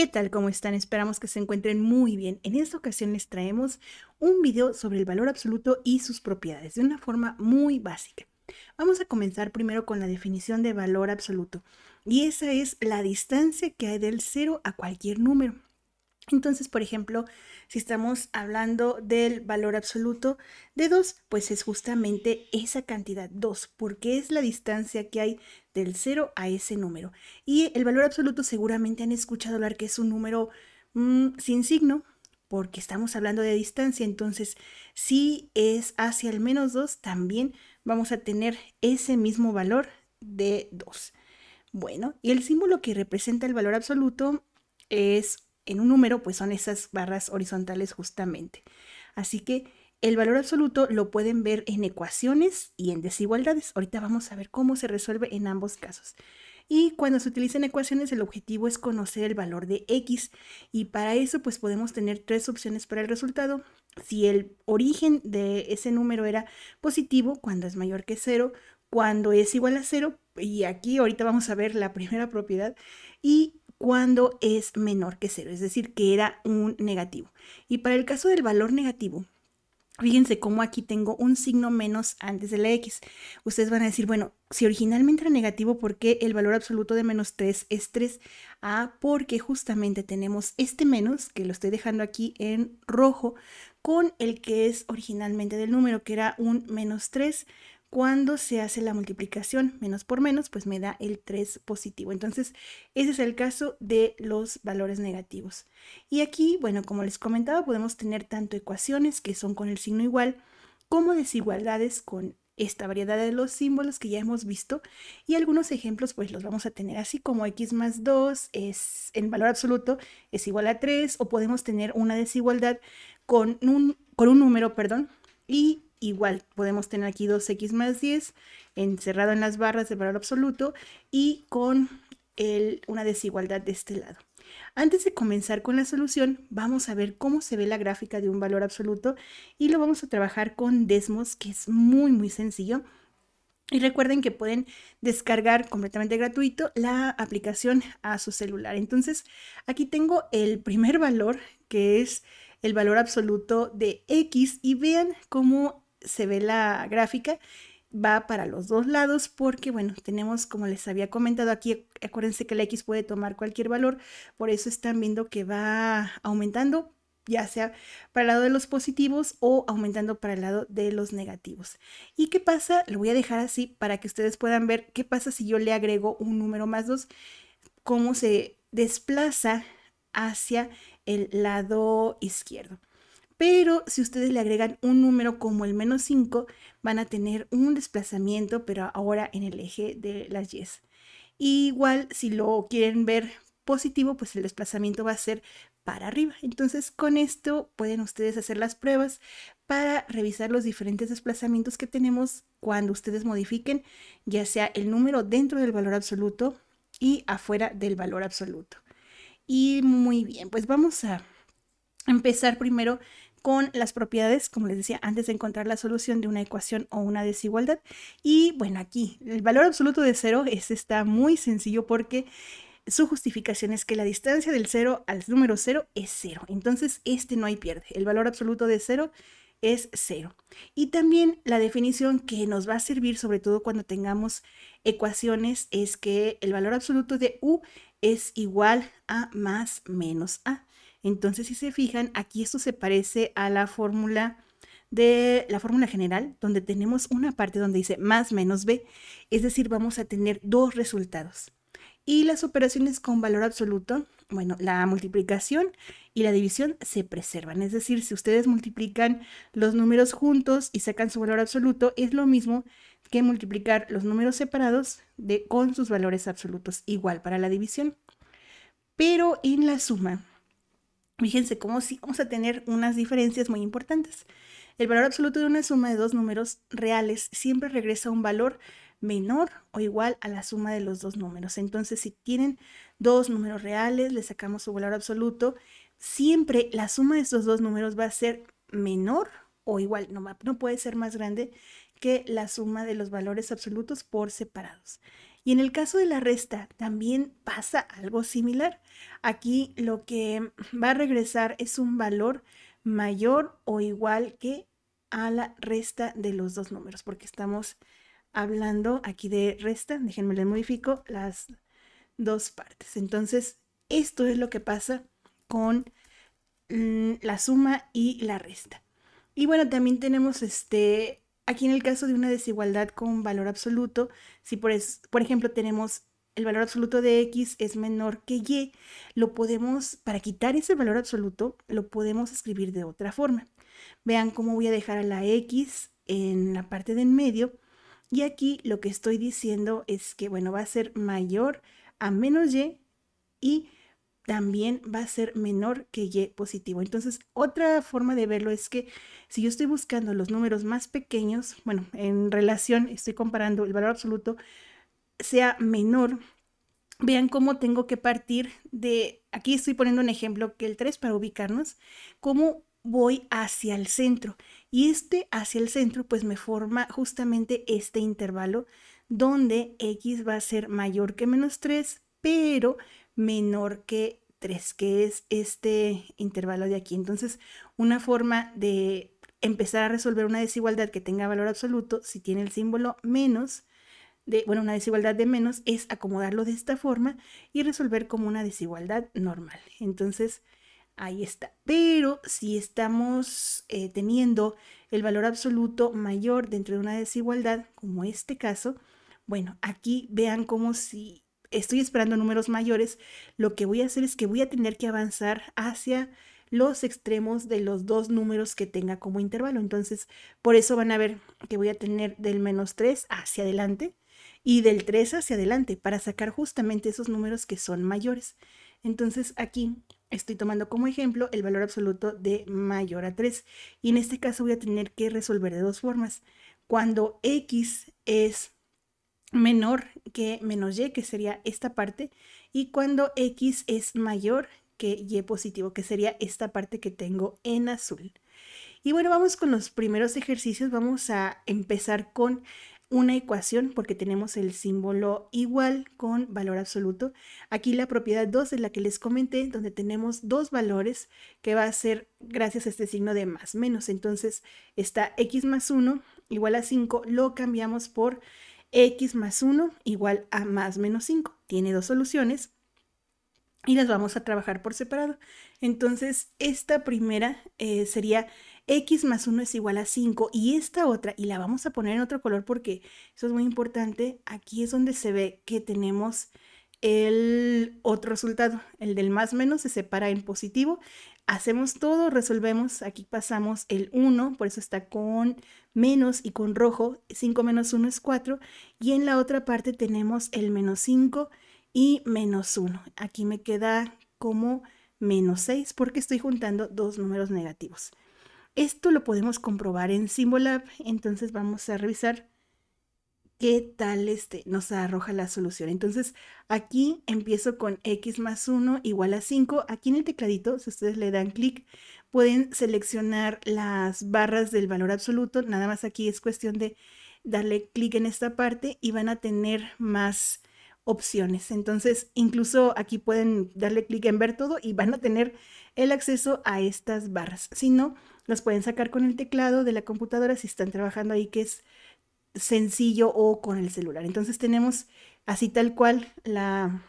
¿Qué tal? ¿Cómo están? Esperamos que se encuentren muy bien. En esta ocasión les traemos un video sobre el valor absoluto y sus propiedades de una forma muy básica. Vamos a comenzar primero con la definición de valor absoluto y esa es la distancia que hay del cero a cualquier número. Entonces, por ejemplo, si estamos hablando del valor absoluto de 2, pues es justamente esa cantidad 2, porque es la distancia que hay del 0 a ese número. Y el valor absoluto seguramente han escuchado hablar que es un número mm, sin signo, porque estamos hablando de distancia. Entonces, si es hacia el menos 2, también vamos a tener ese mismo valor de 2. Bueno, y el símbolo que representa el valor absoluto es en un número, pues son esas barras horizontales justamente. Así que el valor absoluto lo pueden ver en ecuaciones y en desigualdades. Ahorita vamos a ver cómo se resuelve en ambos casos. Y cuando se utilizan ecuaciones, el objetivo es conocer el valor de x. Y para eso, pues podemos tener tres opciones para el resultado. Si el origen de ese número era positivo, cuando es mayor que 0, cuando es igual a 0, y aquí ahorita vamos a ver la primera propiedad, y cuando es menor que cero, es decir, que era un negativo. Y para el caso del valor negativo, Fíjense cómo aquí tengo un signo menos antes de la X. Ustedes van a decir, bueno, si originalmente era negativo, ¿por qué el valor absoluto de menos 3 es 3? Ah, porque justamente tenemos este menos, que lo estoy dejando aquí en rojo, con el que es originalmente del número, que era un menos 3 cuando se hace la multiplicación menos por menos, pues me da el 3 positivo. Entonces, ese es el caso de los valores negativos. Y aquí, bueno, como les comentaba, podemos tener tanto ecuaciones que son con el signo igual, como desigualdades con esta variedad de los símbolos que ya hemos visto y algunos ejemplos pues los vamos a tener así como x más 2 es en valor absoluto es igual a 3 o podemos tener una desigualdad con un, con un número perdón y igual podemos tener aquí 2x más 10 encerrado en las barras de valor absoluto y con una desigualdad de este lado. Antes de comenzar con la solución, vamos a ver cómo se ve la gráfica de un valor absoluto y lo vamos a trabajar con Desmos, que es muy, muy sencillo. Y recuerden que pueden descargar completamente gratuito la aplicación a su celular. Entonces, aquí tengo el primer valor, que es el valor absoluto de X, y vean cómo se ve la gráfica, va para los dos lados porque, bueno, tenemos, como les había comentado aquí, acuérdense que la X puede tomar cualquier valor, por eso están viendo que va aumentando, ya sea para el lado de los positivos o aumentando para el lado de los negativos. ¿Y qué pasa? Lo voy a dejar así para que ustedes puedan ver qué pasa si yo le agrego un número más dos cómo se desplaza hacia el lado izquierdo pero si ustedes le agregan un número como el menos 5, van a tener un desplazamiento, pero ahora en el eje de las 10. igual, si lo quieren ver positivo, pues el desplazamiento va a ser para arriba. Entonces, con esto pueden ustedes hacer las pruebas para revisar los diferentes desplazamientos que tenemos cuando ustedes modifiquen, ya sea el número dentro del valor absoluto y afuera del valor absoluto. Y muy bien, pues vamos a empezar primero con las propiedades, como les decía, antes de encontrar la solución de una ecuación o una desigualdad. Y bueno, aquí el valor absoluto de cero es, está muy sencillo porque su justificación es que la distancia del cero al número cero es cero. Entonces, este no hay pierde. El valor absoluto de cero es cero. Y también la definición que nos va a servir, sobre todo cuando tengamos ecuaciones, es que el valor absoluto de u es igual a más menos a. Entonces, si se fijan, aquí esto se parece a la fórmula de la fórmula general, donde tenemos una parte donde dice más menos b, es decir, vamos a tener dos resultados. Y las operaciones con valor absoluto, bueno, la multiplicación y la división se preservan. Es decir, si ustedes multiplican los números juntos y sacan su valor absoluto, es lo mismo que multiplicar los números separados de, con sus valores absolutos, igual para la división. Pero en la suma, Fíjense cómo sí vamos a tener unas diferencias muy importantes. El valor absoluto de una suma de dos números reales siempre regresa a un valor menor o igual a la suma de los dos números. Entonces, si tienen dos números reales, le sacamos su valor absoluto, siempre la suma de estos dos números va a ser menor o igual, no, no puede ser más grande que la suma de los valores absolutos por separados. Y en el caso de la resta también pasa algo similar. Aquí lo que va a regresar es un valor mayor o igual que a la resta de los dos números, porque estamos hablando aquí de resta, déjenme les modifico las dos partes. Entonces, esto es lo que pasa con mm, la suma y la resta. Y bueno, también tenemos este Aquí en el caso de una desigualdad con valor absoluto, si por, ejemplo tenemos el valor absoluto de x es menor que y, lo podemos, para quitar ese valor absoluto, lo podemos escribir de otra forma. Vean cómo voy a dejar a la x en la parte de en medio y aquí lo que estoy diciendo es que, bueno, va a ser mayor a menos y y también va a ser menor que Y positivo. Entonces, otra forma de verlo es que si yo estoy buscando los números más pequeños, bueno, en relación, estoy comparando el valor absoluto, sea menor, vean cómo tengo que partir de, aquí estoy poniendo un ejemplo que el 3 para ubicarnos, cómo voy hacia el centro. Y este hacia el centro, pues me forma justamente este intervalo donde X va a ser mayor que menos 3, pero menor que 3, que es este intervalo de aquí. Entonces, una forma de empezar a resolver una desigualdad que tenga valor absoluto, si tiene el símbolo menos, de, bueno, una desigualdad de menos, es acomodarlo de esta forma y resolver como una desigualdad normal. Entonces, ahí está. Pero si estamos eh, teniendo el valor absoluto mayor dentro de una desigualdad, como este caso, bueno, aquí vean como si estoy esperando números mayores, lo que voy a hacer es que voy a tener que avanzar hacia los extremos de los dos números que tenga como intervalo. Entonces, por eso van a ver que voy a tener del menos 3 hacia adelante y del 3 hacia adelante para sacar justamente esos números que son mayores. Entonces, aquí estoy tomando como ejemplo el valor absoluto de mayor a 3 y en este caso voy a tener que resolver de dos formas. Cuando x es menor que menos y, que sería esta parte, y cuando x es mayor que y positivo, que sería esta parte que tengo en azul. Y bueno, vamos con los primeros ejercicios, vamos a empezar con una ecuación porque tenemos el símbolo igual con valor absoluto. Aquí la propiedad 2 es la que les comenté, donde tenemos dos valores que va a ser gracias a este signo de más menos. Entonces está x más 1 igual a 5, lo cambiamos por x más 1 igual a más menos 5. Tiene dos soluciones y las vamos a trabajar por separado. Entonces, esta primera eh, sería x más 1 es igual a 5 y esta otra, y la vamos a poner en otro color porque eso es muy importante, aquí es donde se ve que tenemos el otro resultado, el del más menos, se separa en positivo. Hacemos todo, resolvemos, aquí pasamos el 1, por eso está con menos y con rojo, 5 menos 1 es 4, y en la otra parte tenemos el menos 5 y menos 1. Aquí me queda como menos 6 porque estoy juntando dos números negativos. Esto lo podemos comprobar en Symbolab, entonces vamos a revisar qué tal este, nos arroja la solución. Entonces aquí empiezo con x más 1 igual a 5. Aquí en el tecladito, si ustedes le dan clic, pueden seleccionar las barras del valor absoluto. Nada más aquí es cuestión de darle clic en esta parte y van a tener más opciones. Entonces, incluso aquí pueden darle clic en ver todo y van a tener el acceso a estas barras. Si no, las pueden sacar con el teclado de la computadora si están trabajando ahí, que es sencillo o con el celular. Entonces tenemos así tal cual la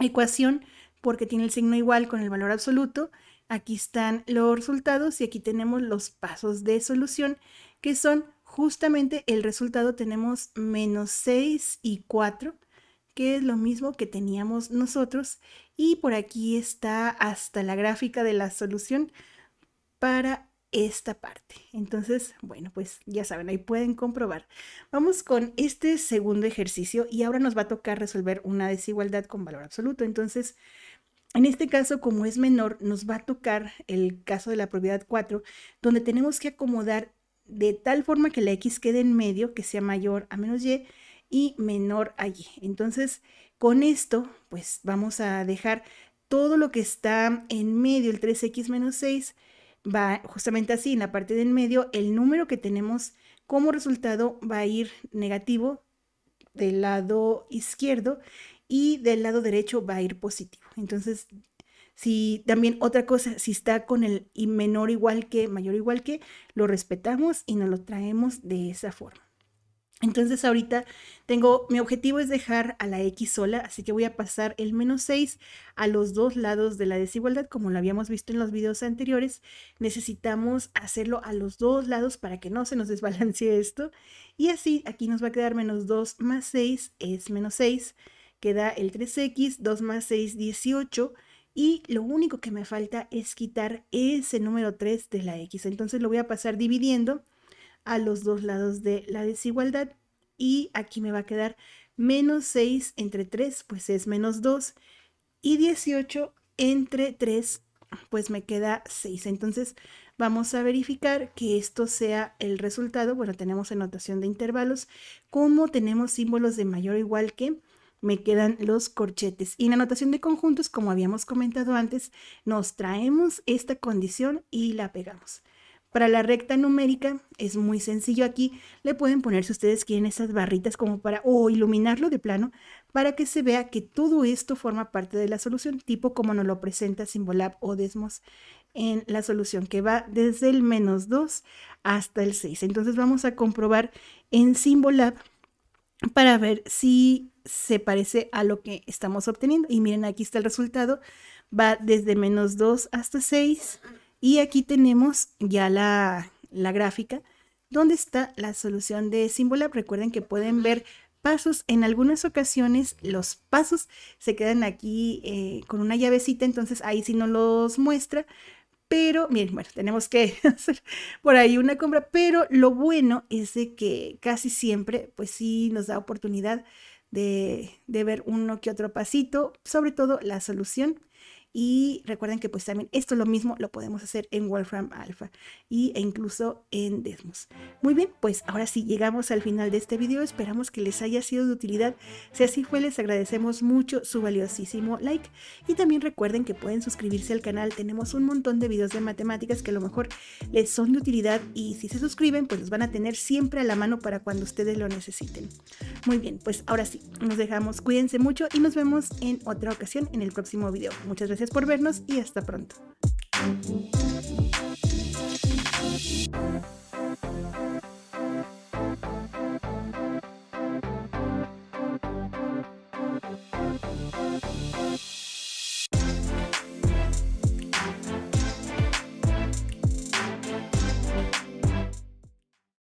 ecuación porque tiene el signo igual con el valor absoluto. Aquí están los resultados y aquí tenemos los pasos de solución que son justamente el resultado tenemos menos 6 y 4 que es lo mismo que teníamos nosotros y por aquí está hasta la gráfica de la solución para esta parte. Entonces, bueno, pues ya saben, ahí pueden comprobar. Vamos con este segundo ejercicio y ahora nos va a tocar resolver una desigualdad con valor absoluto. Entonces, en este caso, como es menor, nos va a tocar el caso de la propiedad 4, donde tenemos que acomodar de tal forma que la x quede en medio, que sea mayor a menos y y menor a y. Entonces, con esto, pues vamos a dejar todo lo que está en medio, el 3x menos 6, va justamente así, en la parte del medio, el número que tenemos como resultado va a ir negativo del lado izquierdo y del lado derecho va a ir positivo. Entonces, si también otra cosa, si está con el menor igual que, mayor igual que, lo respetamos y nos lo traemos de esa forma. Entonces ahorita tengo, mi objetivo es dejar a la X sola, así que voy a pasar el menos 6 a los dos lados de la desigualdad, como lo habíamos visto en los videos anteriores. Necesitamos hacerlo a los dos lados para que no se nos desbalancee esto. Y así aquí nos va a quedar menos 2 más 6 es menos 6, queda el 3X, 2 más 6, 18. Y lo único que me falta es quitar ese número 3 de la X. Entonces lo voy a pasar dividiendo a los dos lados de la desigualdad y aquí me va a quedar menos 6 entre 3, pues es menos 2 y 18 entre 3, pues me queda 6. Entonces vamos a verificar que esto sea el resultado. Bueno, tenemos notación de intervalos. Como tenemos símbolos de mayor o igual que, me quedan los corchetes. Y en notación de conjuntos, como habíamos comentado antes, nos traemos esta condición y la pegamos. Para la recta numérica es muy sencillo. Aquí le pueden poner, si ustedes quieren, esas barritas como para, o iluminarlo de plano, para que se vea que todo esto forma parte de la solución, tipo como nos lo presenta Simbolab o Desmos en la solución, que va desde el menos 2 hasta el 6. Entonces vamos a comprobar en Simbolab para ver si se parece a lo que estamos obteniendo. Y miren, aquí está el resultado. Va desde menos 2 hasta 6 y aquí tenemos ya la, gráfica donde está la solución de símbolo. Recuerden que pueden ver pasos. En algunas ocasiones los pasos se quedan aquí eh, con una llavecita, entonces ahí sí no los muestra. Pero, miren, bueno, tenemos que hacer por ahí una compra, pero lo bueno es de que casi siempre, pues sí nos da oportunidad de, de ver uno que otro pasito, sobre todo la solución. Y recuerden que pues también esto lo mismo lo podemos hacer en Wolfram Alpha y, e incluso en Desmos. Muy bien, pues ahora sí llegamos al final de este video. Esperamos que les haya sido de utilidad. Si así fue, les agradecemos mucho su valiosísimo like. Y también recuerden que pueden suscribirse al canal. Tenemos un montón de videos de matemáticas que a lo mejor les son de utilidad y si se suscriben, pues los van a tener siempre a la mano para cuando ustedes lo necesiten. Muy bien, pues ahora sí, nos dejamos. Cuídense mucho y nos vemos en otra ocasión en el próximo video. Muchas gracias por vernos y hasta pronto.